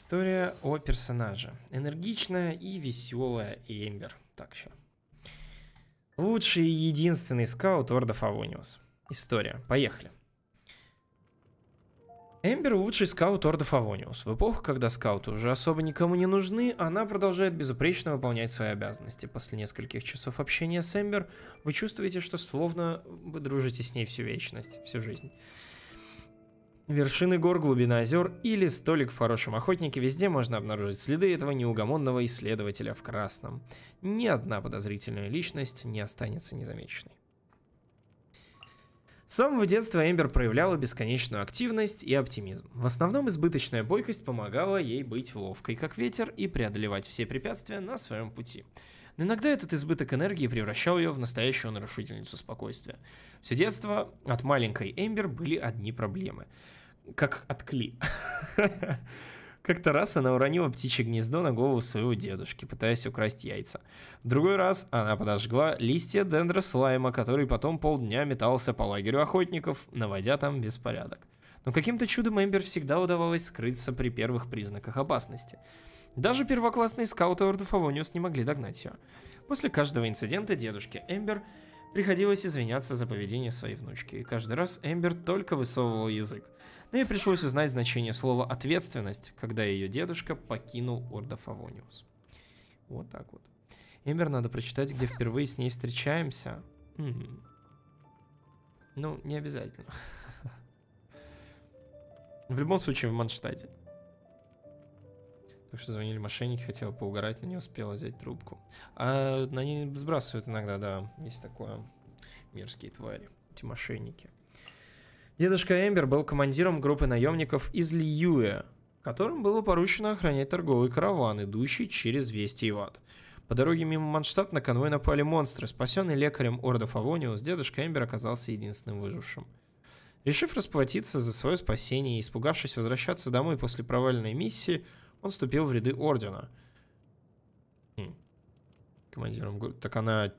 История о персонаже. Энергичная и веселая Эмбер. Так, еще. Лучший и единственный скаут Орда Фавониус. История. Поехали. Эмбер – лучший скаут Орда Фавониус. В эпоху, когда скауты уже особо никому не нужны, она продолжает безупречно выполнять свои обязанности. После нескольких часов общения с Эмбер вы чувствуете, что словно вы дружите с ней всю вечность, всю жизнь вершины гор, глубина озер или столик в хорошем охотнике, везде можно обнаружить следы этого неугомонного исследователя в красном. Ни одна подозрительная личность не останется незамеченной. С самого детства Эмбер проявляла бесконечную активность и оптимизм. В основном избыточная бойкость помогала ей быть ловкой, как ветер, и преодолевать все препятствия на своем пути. Но иногда этот избыток энергии превращал ее в настоящую нарушительницу спокойствия. Все детство от маленькой Эмбер были одни проблемы как от Как-то раз она уронила птичье гнездо на голову своего дедушки, пытаясь украсть яйца. Другой раз она подожгла листья дендрослайма, который потом полдня метался по лагерю охотников, наводя там беспорядок. Но каким-то чудом Эмбер всегда удавалось скрыться при первых признаках опасности. Даже первоклассные скауты Ордофавониус не могли догнать ее. После каждого инцидента дедушке Эмбер Приходилось извиняться за поведение своей внучки, и каждый раз Эмбер только высовывал язык. Но ну ей пришлось узнать значение слова «ответственность», когда ее дедушка покинул Орда Фавониус. Вот так вот. Эмбер надо прочитать, где впервые с ней встречаемся. М-м. Ну, не обязательно. В любом случае, в Манштаде. Так что звонили мошенники, хотела поугарать, но не успела взять трубку. А они сбрасывают иногда, да, есть такое. Мерзкие твари, эти мошенники. Дедушка Эмбер был командиром группы наемников из Льюэ, которым было поручено охранять торговый караван, идущий через весь Тейват. По дороге мимо Манштадт на конвой напали монстры. Спасенный лекарем Орда Фавониус, дедушка Эмбер оказался единственным выжившим. Решив расплатиться за свое спасение и испугавшись возвращаться домой после провальной миссии, он вступил в ряды ордена. Хм. Командиром... Так она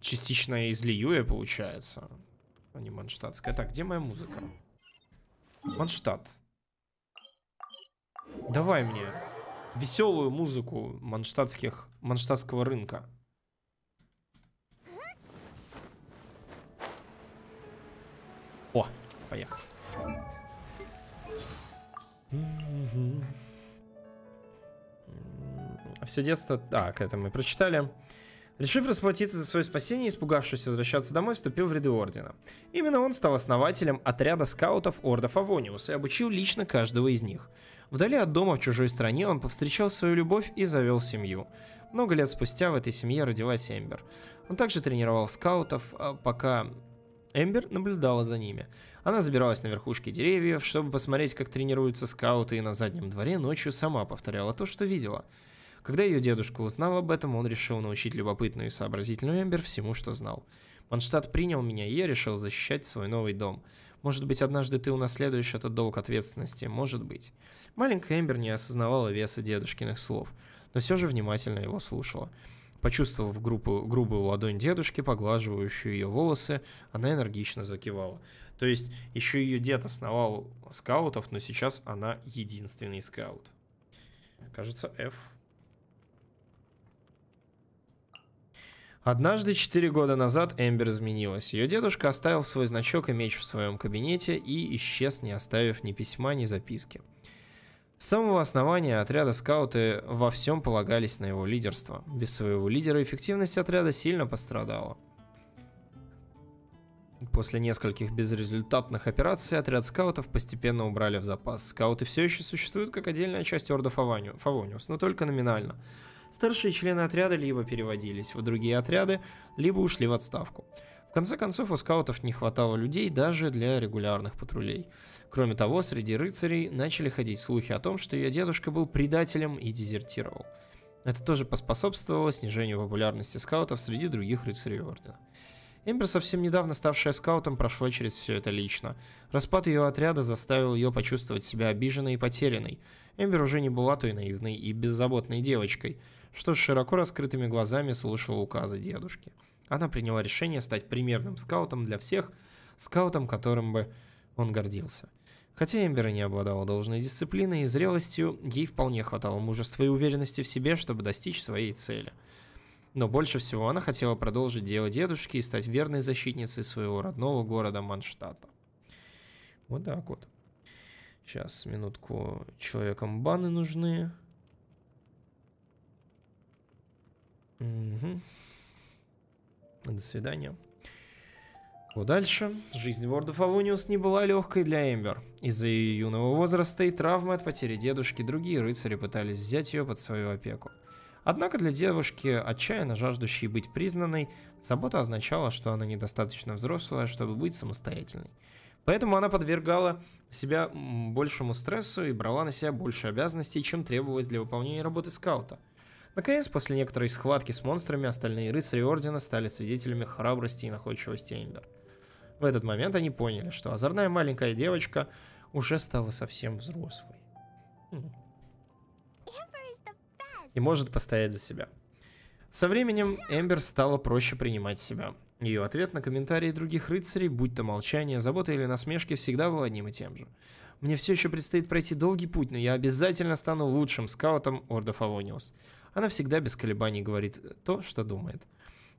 частично из Лиюя получается, а не манштадтская. Так, где моя музыка? Манштадт. Давай мне веселую музыку манштадтских, манштадтского рынка. О, поехали. Все детство... А, к этому мы прочитали. Решив расплатиться за свое спасение, испугавшись возвращаться домой, вступил в ряды Ордена. Именно он стал основателем отряда скаутов Орда Фавониус и обучил лично каждого из них. Вдали от дома в чужой стране он повстречал свою любовь и завел семью. Много лет спустя в этой семье родилась Эмбер. Он также тренировал скаутов, а пока Эмбер наблюдала за ними. Она забиралась на верхушки деревьев, чтобы посмотреть, как тренируются скауты, и на заднем дворе ночью сама повторяла то, что видела – когда ее дедушка узнал об этом, он решил научить любопытную и сообразительную Эмбер всему, что знал. Манштадт принял меня, и я решил защищать свой новый дом. Может быть, однажды ты унаследуешь этот долг ответственности, может быть. Маленькая Эмбер не осознавала веса дедушкиных слов, но все же внимательно его слушала. Почувствовав группу, грубую ладонь дедушки, поглаживающую ее волосы, она энергично закивала. То есть еще ее дед основал скаутов, но сейчас она единственный скаут. Кажется, F. Однажды, четыре года назад, Эмбер изменилась. Ее дедушка оставил свой значок и меч в своем кабинете и исчез, не оставив ни письма, ни записки. С самого основания отряда скауты во всем полагались на его лидерство. Без своего лидера эффективность отряда сильно пострадала. После нескольких безрезультатных операций отряд скаутов постепенно убрали в запас. Скауты все еще существуют как отдельная часть орда Фавониус, но только номинально – старшие члены отряда либо переводились в другие отряды, либо ушли в отставку. В конце концов, у скаутов не хватало людей даже для регулярных патрулей. Кроме того, среди рыцарей начали ходить слухи о том, что ее дедушка был предателем и дезертировал. Это тоже поспособствовало снижению популярности скаутов среди других рыцарей Ордена. Эмбер, совсем недавно ставшая скаутом, прошла через все это лично. Распад ее отряда заставил ее почувствовать себя обиженной и потерянной. Эмбер уже не была той наивной и беззаботной девочкой – что с широко раскрытыми глазами слушала указы дедушки. Она приняла решение стать примерным скаутом для всех, скаутом, которым бы он гордился. Хотя Эмбера не обладала должной дисциплиной и зрелостью, ей вполне хватало мужества и уверенности в себе, чтобы достичь своей цели. Но больше всего она хотела продолжить дело дедушки и стать верной защитницей своего родного города Манштата. Вот так вот. Сейчас, минутку. Человекам баны нужны. Угу. До свидания. Вот дальше. Жизнь Вордов Авуниус не была легкой для Эмбер. Из-за ее юного возраста и травмы от потери дедушки другие рыцари пытались взять ее под свою опеку. Однако для девушки, отчаянно жаждущей быть признанной, забота означала, что она недостаточно взрослая, чтобы быть самостоятельной. Поэтому она подвергала себя большему стрессу и брала на себя больше обязанностей, чем требовалось для выполнения работы скаута – Наконец, после некоторой схватки с монстрами, остальные рыцари Ордена стали свидетелями храбрости и находчивости Эмбер. В этот момент они поняли, что озорная маленькая девочка уже стала совсем взрослой. Хм. И может постоять за себя. Со временем Эмбер стала проще принимать себя. Ее ответ на комментарии других рыцарей, будь то молчание, забота или насмешки, всегда был одним и тем же. Мне все еще предстоит пройти долгий путь, но я обязательно стану лучшим скаутом Орда Фавониус". Она всегда без колебаний говорит то, что думает.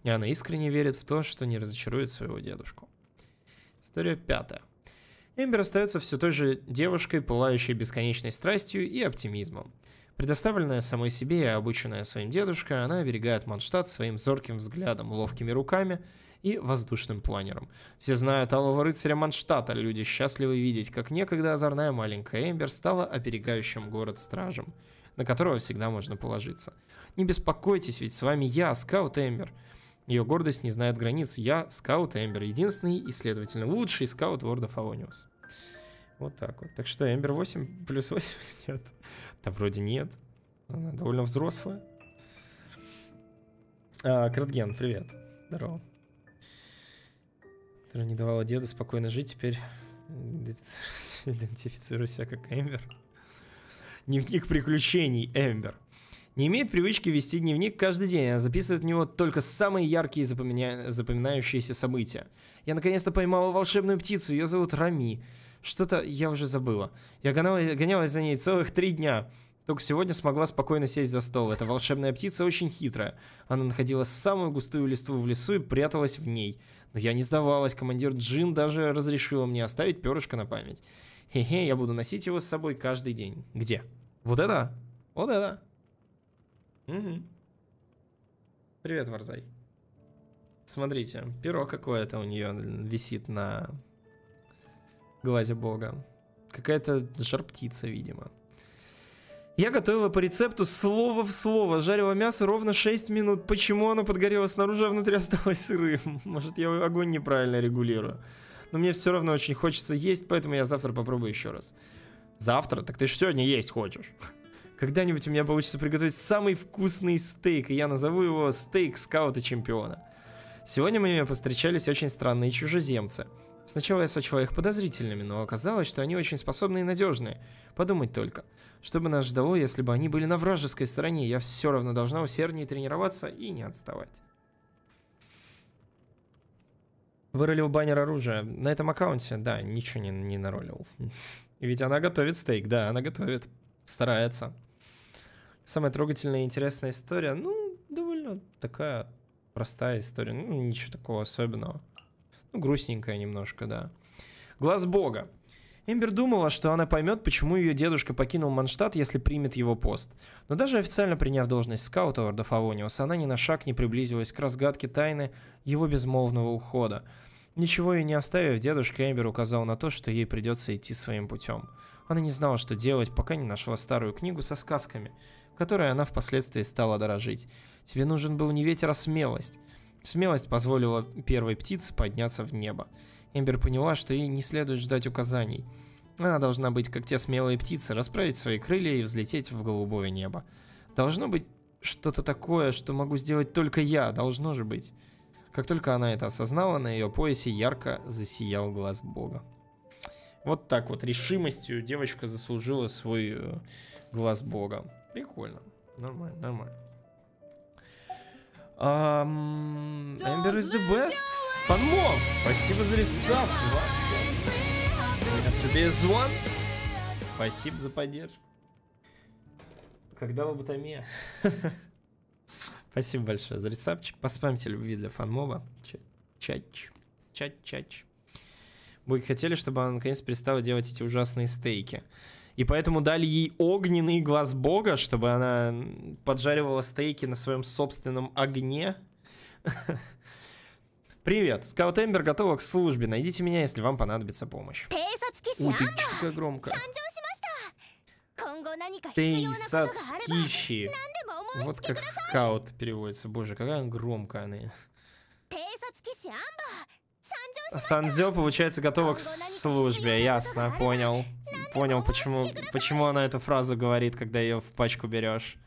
И она искренне верит в то, что не разочарует своего дедушку. История пятая. Эмбер остается все той же девушкой, пылающей бесконечной страстью и оптимизмом. Предоставленная самой себе и обученная своим дедушкой, она оберегает Манштадт своим зорким взглядом, ловкими руками и воздушным планером. Все знают алого рыцаря Манштата, люди счастливы видеть, как некогда озорная маленькая Эмбер стала оберегающим город стражем на которого всегда можно положиться. Не беспокойтесь, ведь с вами я, Скаут Эмбер. Ее гордость не знает границ. Я, Скаут Эмбер, единственный и, следовательно, лучший Скаут Ворда Фавониус. Вот так вот. Так что Эмбер 8 плюс 8? Нет. Да вроде нет. Она довольно взрослая. А, Кратген, привет. Здорово. Которая не давала деду спокойно жить, теперь идентифицирую себя как Эмбер дневник приключений Эмбер. Не имеет привычки вести дневник каждый день, она записывает в него только самые яркие запоминя... запоминающиеся события. Я наконец-то поймала волшебную птицу, ее зовут Рами. Что-то я уже забыла. Я гонялась, гонялась за ней целых три дня. Только сегодня смогла спокойно сесть за стол. Эта волшебная птица очень хитрая. Она находила самую густую листву в лесу и пряталась в ней. Но я не сдавалась, командир Джин даже разрешила мне оставить перышко на память. Хе-хе, я буду носить его с собой каждый день. Где? Вот это? Вот это. Угу. Привет, Варзай. Смотрите, перо какое-то у нее висит на глазе бога. Какая-то жар-птица, видимо. Я готовила по рецепту слово в слово. Жарила мясо ровно 6 минут. Почему оно подгорело снаружи, а внутри осталось сырым? Может, я огонь неправильно регулирую. Но мне все равно очень хочется есть, поэтому я завтра попробую еще раз завтра, так ты же сегодня есть хочешь. Когда-нибудь у меня получится приготовить самый вкусный стейк, и я назову его стейк скаута чемпиона. Сегодня мы меня повстречались очень странные чужеземцы. Сначала я сочла их подозрительными, но оказалось, что они очень способные и надежные. Подумать только. Что бы нас ждало, если бы они были на вражеской стороне, я все равно должна усерднее тренироваться и не отставать. Выролил баннер оружия. На этом аккаунте, да, ничего не, не наролил. Ведь она готовит стейк, да, она готовит, старается. Самая трогательная и интересная история, ну, довольно такая простая история, ну, ничего такого особенного. Ну, грустненькая немножко, да. Глаз Бога. Эмбер думала, что она поймет, почему ее дедушка покинул Манштадт, если примет его пост. Но даже официально приняв должность скаута Орда Фавониуса, она ни на шаг не приблизилась к разгадке тайны его безмолвного ухода – Ничего ей не оставив, дедушка Эмбер указал на то, что ей придется идти своим путем. Она не знала, что делать, пока не нашла старую книгу со сказками, которой она впоследствии стала дорожить. Тебе нужен был не ветер, а смелость. Смелость позволила первой птице подняться в небо. Эмбер поняла, что ей не следует ждать указаний. Она должна быть, как те смелые птицы, расправить свои крылья и взлететь в голубое небо. Должно быть что-то такое, что могу сделать только я, должно же быть. Как только она это осознала, на ее поясе ярко засиял глаз бога. Вот так вот решимостью девочка заслужила свой э, глаз бога. Прикольно. Нормально, нормально. Um, is the best. Фанмон, спасибо за рисав. Тебе one. Спасибо за поддержку. Когда лоботомия? Спасибо большое за ресапчик. Поспамьте любви для фанмоба. Чач. Чач-чач. Вы хотели, чтобы она наконец перестала делать эти ужасные стейки. И поэтому дали ей огненный глаз бога, чтобы она поджаривала стейки на своем собственном огне. Привет, Скаут Эмбер готова к службе. Найдите меня, если вам понадобится помощь. Уй, ты чутка громко. Тейсацкищи. Вот как скаут переводится. Боже, какая громкая она. Санзё, получается, готова к службе. Ясно, понял. Понял, почему, почему она эту фразу говорит, когда ее в пачку берешь.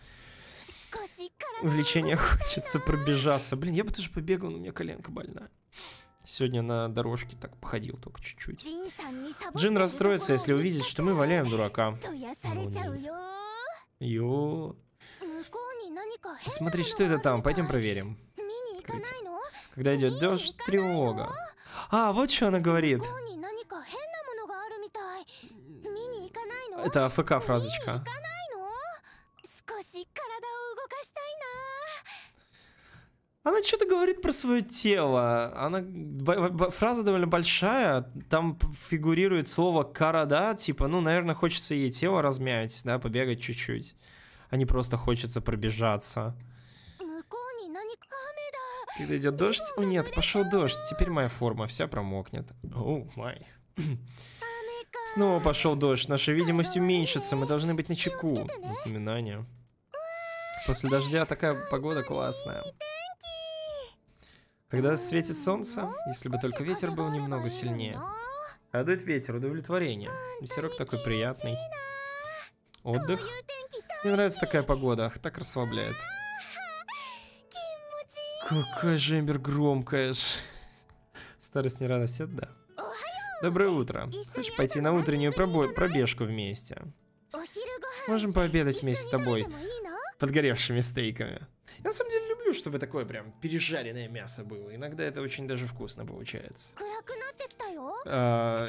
Увлечение хочется пробежаться. Блин, я бы тоже побегал, но у меня коленка больна. Сегодня на дорожке так походил только чуть-чуть. Джин расстроится, если увидит, что мы валяем дурака. Ну, Йо. Смотри, что это там, пойдем проверим. Открыть. Когда идет дождь, тревога. А, вот что она говорит. Это фк фразочка. Она что-то говорит про свое тело. Она фраза довольно большая. Там фигурирует слово карада, типа, ну, наверное, хочется ей тело размять, да, побегать чуть-чуть а не просто хочется пробежаться. Когда идет дождь? О нет, пошел дождь. Теперь моя форма вся промокнет. О, май. Снова пошел дождь. Наша видимость уменьшится. Мы должны быть на чеку. Напоминание. После дождя такая погода классная. Когда светит солнце, если бы только ветер был немного сильнее. А дует ветер, удовлетворение. Ветерок такой приятный. Отдых. Мне нравится такая погода, так расслабляет. Какая же Эмбер громкая. Старость не радость, это да. Доброе утро. Хочешь пойти на утреннюю пробежку вместе? Можем пообедать вместе с тобой. Подгоревшими стейками. Я на самом деле люблю, чтобы такое прям пережаренное мясо было. Иногда это очень даже вкусно получается. А,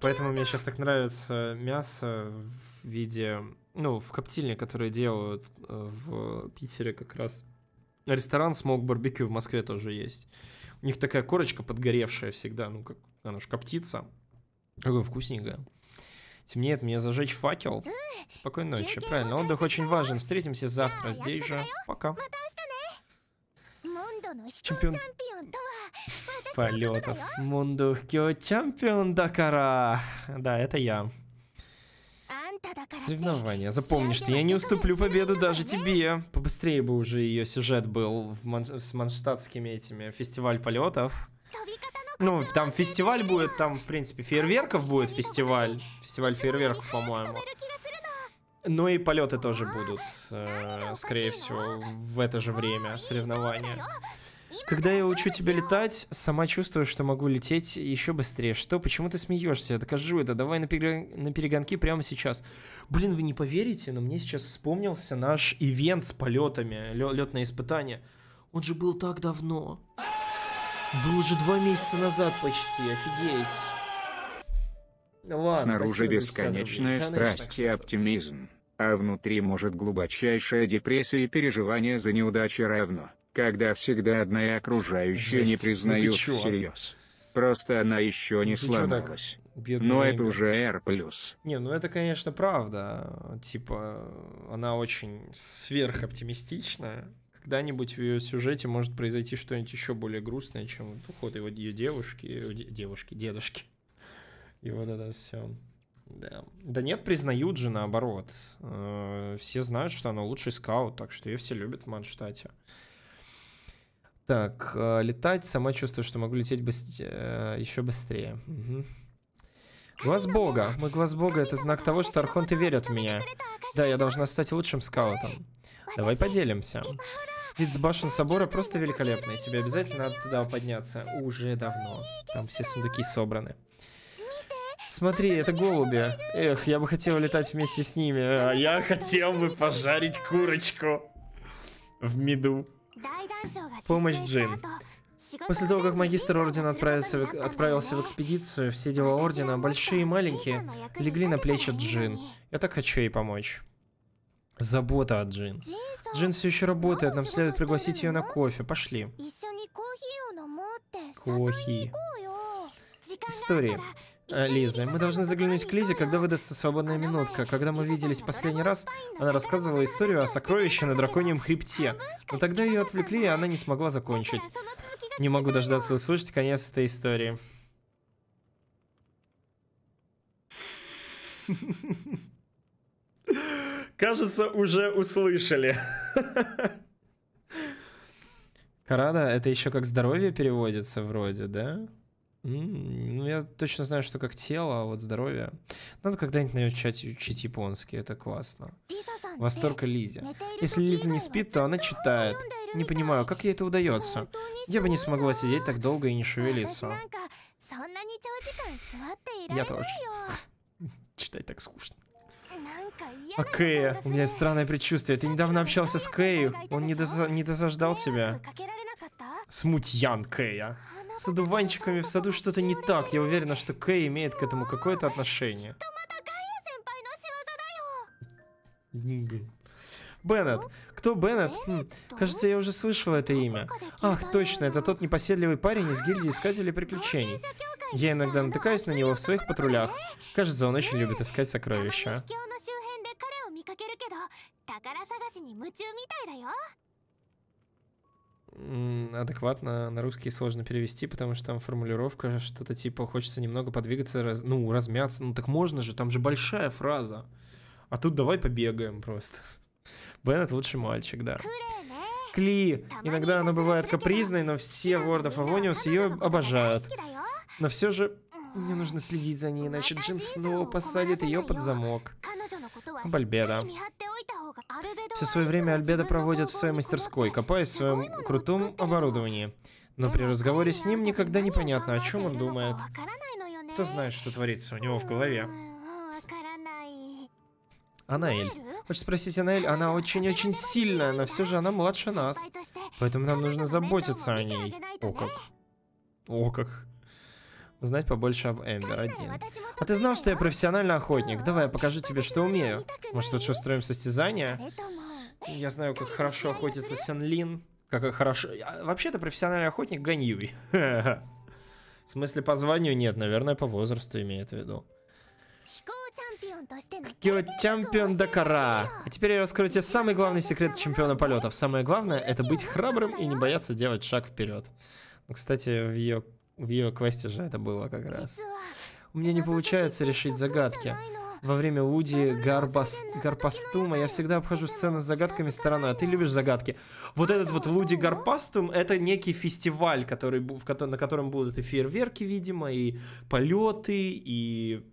поэтому мне сейчас так нравится мясо в виде ну, в коптильне, которые делают э, в Питере как раз. Ресторан смог барбекю в Москве тоже есть. У них такая корочка подгоревшая всегда, ну, как она же коптится. Какой вкусненькая. Темнеет мне зажечь факел. Спокойной ночи. Правильно, отдых очень важен. Встретимся завтра здесь же. Пока. Чемпион полетов. Мунду Кё Чемпион Дакара. Да, это я. Соревнования. Запомни, что я не уступлю победу даже тебе. Побыстрее бы уже ее сюжет был в ман с манштадтскими этими фестиваль полетов. Ну, там фестиваль будет, там, в принципе, фейерверков будет фестиваль. Фестиваль фейерверков, по-моему. Ну и полеты тоже будут, э, скорее всего, в это же время соревнования. Когда я учу тебя летать, сама чувствую, что могу лететь еще быстрее. Что? Почему ты смеешься? Я докажу это. Давай на, перег... перегонки прямо сейчас. Блин, вы не поверите, но мне сейчас вспомнился наш ивент с полетами, летное испытание. Он же был так давно. Был уже два месяца назад почти, офигеть. Ладно, Снаружи бесконечная страсть и оптимизм, а внутри может глубочайшая депрессия и переживание за неудачи равно когда всегда одна и окружающая Жесть. не ну признают ну, всерьез. Просто она еще не ну, сломалась. Но это уже R+. Не, ну это, конечно, правда. Типа, она очень сверхоптимистичная. Когда-нибудь в ее сюжете может произойти что-нибудь еще более грустное, чем уход его, ее девушки, э, девушки, дедушки. И вот это все. Да. да нет, признают же наоборот. Э, все знают, что она лучший скаут, так что ее все любят в Манштате. Так, э, летать, сама чувствую, что могу лететь быс... Э, еще быстрее. Угу. Глаз Бога. Мой глаз Бога — это знак того, что архонты верят в меня. Да, я должна стать лучшим скаутом. Давай поделимся. Вид с башен собора просто великолепный. Тебе обязательно надо туда подняться. Уже давно. Там все сундуки собраны. Смотри, это голуби. Эх, я бы хотел летать вместе с ними. А я хотел бы пожарить курочку в меду. Помощь Джин. После того, как магистр ордена отправился в, отправился в экспедицию, все дела ордена, большие и маленькие, легли на плечи Джин. Я так хочу ей помочь. Забота от Джин. Джин все еще работает, нам следует пригласить ее на кофе. Пошли. Кохи. История. Э, Лиза, Мы должны заглянуть к Лизе, когда выдастся свободная минутка. Когда мы виделись последний раз, она рассказывала историю о сокровище на драконьем хребте. Но тогда ее отвлекли, и она не смогла закончить. Не могу дождаться услышать конец этой истории. Кажется, уже услышали. Карада, это еще как здоровье переводится вроде, да? Ну, я точно знаю, что как тело, а вот здоровье. Надо когда-нибудь начать учить японский, это классно. Восторг Лизе. Если Лиза не спит, то она читает. Не понимаю, как ей это удается. Я бы не смогла сидеть так долго и не шевелиться. Я тоже. Читать так скучно. А Кэя, у меня есть странное предчувствие. Ты недавно общался с Кэю. Он не, доза... не досаждал тебя. Смутьян Кэя с одуванчиками в саду что-то не так. Я уверена, что Кэй имеет к этому какое-то отношение. Беннет. Кто Беннет? Хм, кажется, я уже слышал это имя. Ах, точно, это тот непоседливый парень из гильдии Искателей Приключений. Я иногда натыкаюсь на него в своих патрулях. Кажется, он очень любит искать сокровища адекватно на русский сложно перевести, потому что там формулировка что-то типа «хочется немного подвигаться, раз, ну, размяться». Ну, так можно же, там же большая фраза. А тут давай побегаем просто. Беннет лучший мальчик, да. Кли. Иногда она бывает капризной, но все вордов Авониус ее обожают. Но все же мне нужно следить за ней, иначе Джин снова посадит ее под замок. Бальбеда. Все свое время Альбедо проводит в своей мастерской, копаясь в своем крутом оборудовании. Но при разговоре с ним никогда не понятно, о чем он думает. Кто знает, что творится у него в голове. Анаэль. Хочешь спросить Анаэль? Она очень-очень сильная, но все же она младше нас. Поэтому нам нужно заботиться о ней. О как. О как. Узнать побольше об Эмбер один. А ты знал, что я профессиональный охотник? Давай, я покажу тебе, что умею. Может, лучше устроим состязание? Я знаю, как хорошо охотится Сен Как хорошо... А, вообще-то профессиональный охотник Ганьюй. В смысле, по званию нет, наверное, по возрасту имеет в виду. Кио Чемпион Дакара. А теперь я раскрою тебе самый главный секрет чемпиона полетов. Самое главное — это быть храбрым и не бояться делать шаг вперед. Ну, кстати, в ее в ее квесте же это было как раз. У меня не получается решить загадки. Во время Уди Гарбас... Гарпастума я всегда обхожу сцену с загадками стороной, а ты любишь загадки. Вот этот вот Луди Гарпастум — это некий фестиваль, который, в, на котором будут и фейерверки, видимо, и полеты, и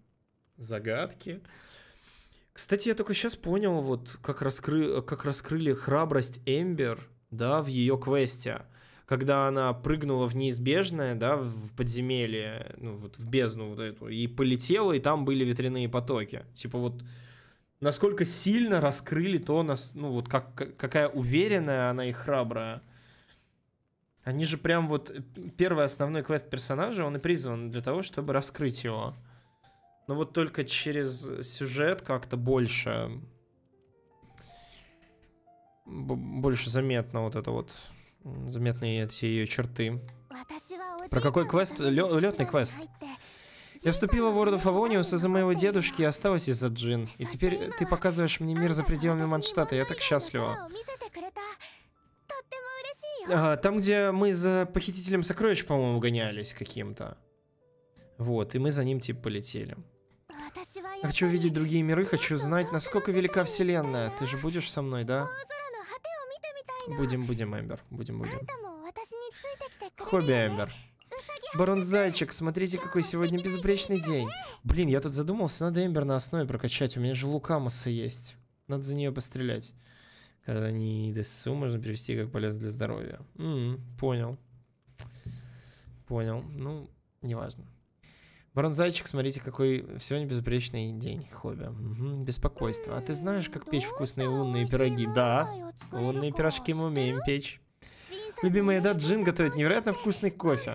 загадки. Кстати, я только сейчас понял, вот как, раскры... как раскрыли храбрость Эмбер, да, в ее квесте когда она прыгнула в неизбежное, да, в подземелье, ну, вот в бездну вот эту, и полетела, и там были ветряные потоки. Типа вот насколько сильно раскрыли то, нас, ну, вот как, какая уверенная она и храбрая. Они же прям вот... Э, первый основной квест персонажа, он и призван для того, чтобы раскрыть его. Но вот только через сюжет как-то больше... Больше заметно вот это вот Заметные все ее черты. Про какой квест? летный квест. Я вступила в World of Avonius из-за моего дедушки и осталась из-за Джин. И теперь ты показываешь мне мир за пределами Манштата. Я так счастлива. там, где мы за похитителем сокровищ, по-моему, гонялись каким-то. Вот, и мы за ним типа полетели. Хочу увидеть другие миры, хочу знать, насколько велика вселенная. Ты же будешь со мной, да? Будем, будем, Эмбер. Будем, будем. Хобби, Эмбер. Барон зайчик, смотрите, какой сегодня безупречный день. Блин, я тут задумался, надо Эмбер на основе прокачать. У меня же Лукамаса есть. Надо за нее пострелять. Когда не ДСУ можно перевести как полезно для здоровья. М м-м, -м, понял. Понял. Ну, неважно. Бронзайчик, смотрите, какой сегодня безупречный день хобби. Угу, беспокойство. А ты знаешь, как печь вкусные лунные пироги? Да, лунные пирожки мы умеем печь. Любимая еда Джин готовит невероятно вкусный кофе.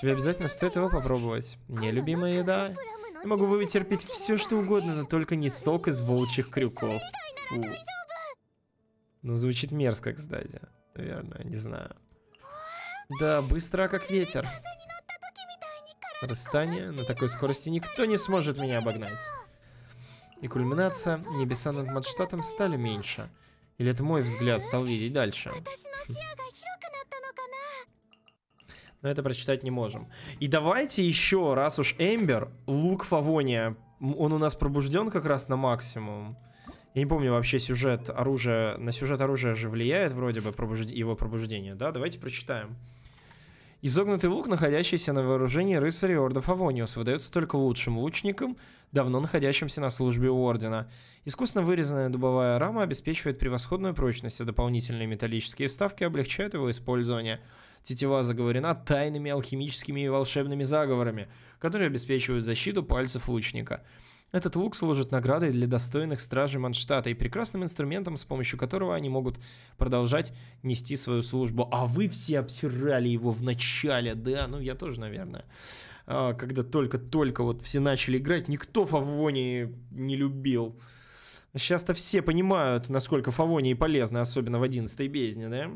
Тебе обязательно стоит его попробовать. Нелюбимая еда? Я могу вытерпеть все, что угодно, но только не сок из волчьих крюков. Фу. Ну, звучит мерзко, кстати. Наверное, не знаю. Да, быстро, как ветер расстания. На такой скорости никто не сможет меня обогнать. И кульминация. Небеса над Мадштатом стали меньше. Или это мой взгляд стал видеть дальше? Но это прочитать не можем. И давайте еще, раз уж Эмбер, лук Фавония. Он у нас пробужден как раз на максимум. Я не помню вообще сюжет оружия. На сюжет оружия же влияет вроде бы пробужд... его пробуждение, да? Давайте прочитаем. Изогнутый лук, находящийся на вооружении рыцарей Ордов Авониус, выдается только лучшим лучникам, давно находящимся на службе у Ордена. Искусно вырезанная дубовая рама обеспечивает превосходную прочность, а дополнительные металлические вставки облегчают его использование. Тетива заговорена тайными алхимическими и волшебными заговорами, которые обеспечивают защиту пальцев лучника – этот лук служит наградой для достойных стражей Манштата и прекрасным инструментом, с помощью которого они могут продолжать нести свою службу. А вы все обсирали его в начале, да? Ну, я тоже, наверное. А, когда только-только вот все начали играть, никто Фавони не любил. Сейчас-то все понимают, насколько фавони полезны, особенно в 11-й бездне, да?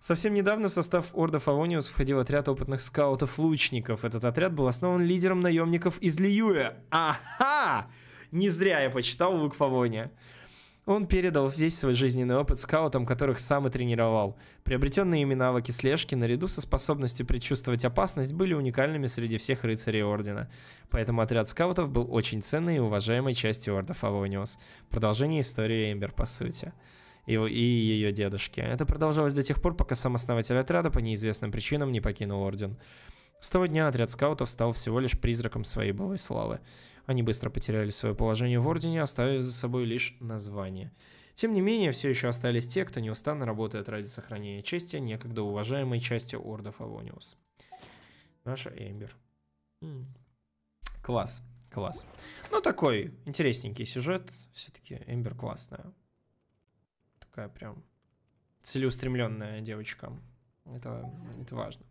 Совсем недавно в состав Орда Фавониус входил отряд опытных скаутов-лучников. Этот отряд был основан лидером наемников из Лиюя. Ага! Не зря я почитал Лук Фавония. Он передал весь свой жизненный опыт скаутам, которых сам и тренировал. Приобретенные ими навыки слежки, наряду со способностью предчувствовать опасность, были уникальными среди всех рыцарей Ордена. Поэтому отряд скаутов был очень ценной и уважаемой частью Орда Фавониус. Продолжение истории Эмбер, по сути его и ее дедушки. Это продолжалось до тех пор, пока сам основатель отряда по неизвестным причинам не покинул Орден. С того дня отряд скаутов стал всего лишь призраком своей былой славы. Они быстро потеряли свое положение в Ордене, оставив за собой лишь название. Тем не менее, все еще остались те, кто неустанно работает ради сохранения чести некогда уважаемой части ордов Фавониус. Наша Эмбер. М -м. Класс, класс. Ну, такой интересненький сюжет. Все-таки Эмбер классная такая прям целеустремленная девочка. Это, это важно.